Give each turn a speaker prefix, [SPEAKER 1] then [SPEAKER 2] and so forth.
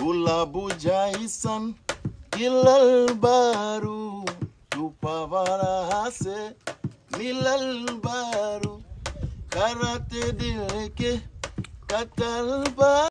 [SPEAKER 1] Gulabu Jaisan Ilal Baru Tupavara Hase Milal Baru Karate Dilke Katal